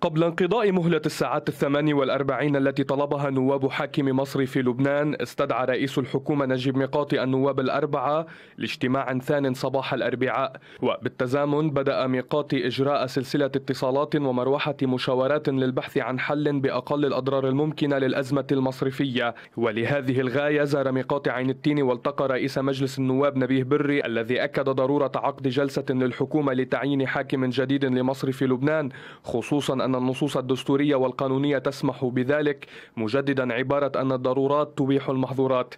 قبل انقضاء مهلة الساعات الثمان والأربعين التي طلبها نواب حاكم مصر في لبنان استدعى رئيس الحكومة نجيب ميقاتي النواب الأربعة لاجتماع ثان صباح الأربعاء وبالتزامن بدأ ميقاتي إجراء سلسلة اتصالات ومروحة مشاورات للبحث عن حل بأقل الأضرار الممكنة للأزمة المصرفية ولهذه الغاية زار ميقاتي عين التين والتقى رئيس مجلس النواب نبيه بري الذي أكد ضرورة عقد جلسة للحكومة لتعيين حاكم جديد لمصر في لبنان خصوصا أن النصوص الدستورية والقانونية تسمح بذلك مجددا عبارة أن الضرورات تبيح المحظورات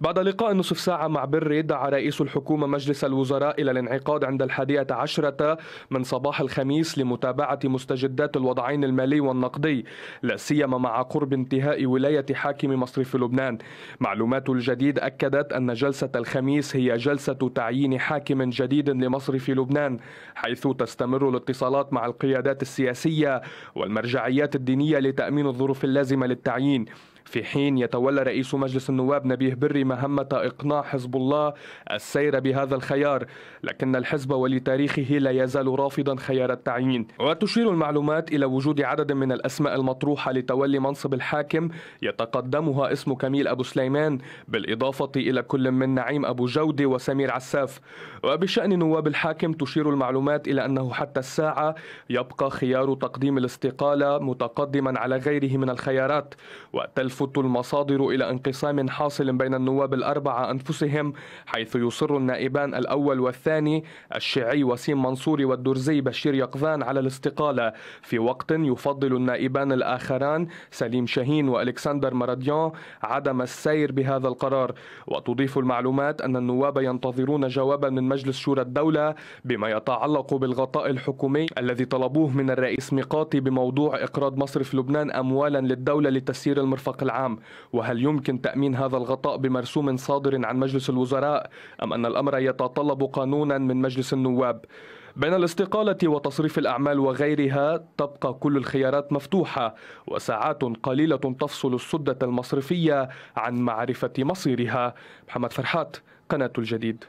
بعد لقاء نصف ساعة مع بري دعا رئيس الحكومة مجلس الوزراء إلى الانعقاد عند الحادية عشرة من صباح الخميس لمتابعة مستجدات الوضعين المالي والنقدي لا سيما مع قرب انتهاء ولاية حاكم مصرف لبنان معلومات الجديد أكدت أن جلسة الخميس هي جلسة تعيين حاكم جديد لمصرف لبنان حيث تستمر الاتصالات مع القيادات السياسية والمرجعيات الدينية لتأمين الظروف اللازمة للتعيين في حين يتولى رئيس مجلس النواب نبيه بري مهمة إقناع حزب الله السير بهذا الخيار لكن الحزب ولتاريخه لا يزال رافضا خيار التعيين وتشير المعلومات إلى وجود عدد من الأسماء المطروحة لتولي منصب الحاكم يتقدمها اسم كميل أبو سليمان بالإضافة إلى كل من نعيم أبو جودة وسمير عساف وبشأن نواب الحاكم تشير المعلومات إلى أنه حتى الساعة يبقى خيار تقديم الاستقالة متقدما على غيره من الخيارات وتلف تلفت المصادر إلى انقسام حاصل بين النواب الأربعة أنفسهم حيث يصر النائبان الأول والثاني الشيعي وسيم منصوري والدرزي بشير يقظان على الاستقالة في وقت يفضل النائبان الآخران سليم شاهين وألكسندر مراديون عدم السير بهذا القرار وتضيف المعلومات أن النواب ينتظرون جوابا من مجلس شورى الدولة بما يتعلق بالغطاء الحكومي الذي طلبوه من الرئيس ميقاتي بموضوع إقراض مصرف لبنان أموالا للدولة لتسيير المرفق العام وهل يمكن تأمين هذا الغطاء بمرسوم صادر عن مجلس الوزراء أم أن الأمر يتطلب قانونا من مجلس النواب بين الاستقالة وتصريف الأعمال وغيرها تبقى كل الخيارات مفتوحة وساعات قليلة تفصل السدة المصرفية عن معرفة مصيرها محمد فرحات قناة الجديد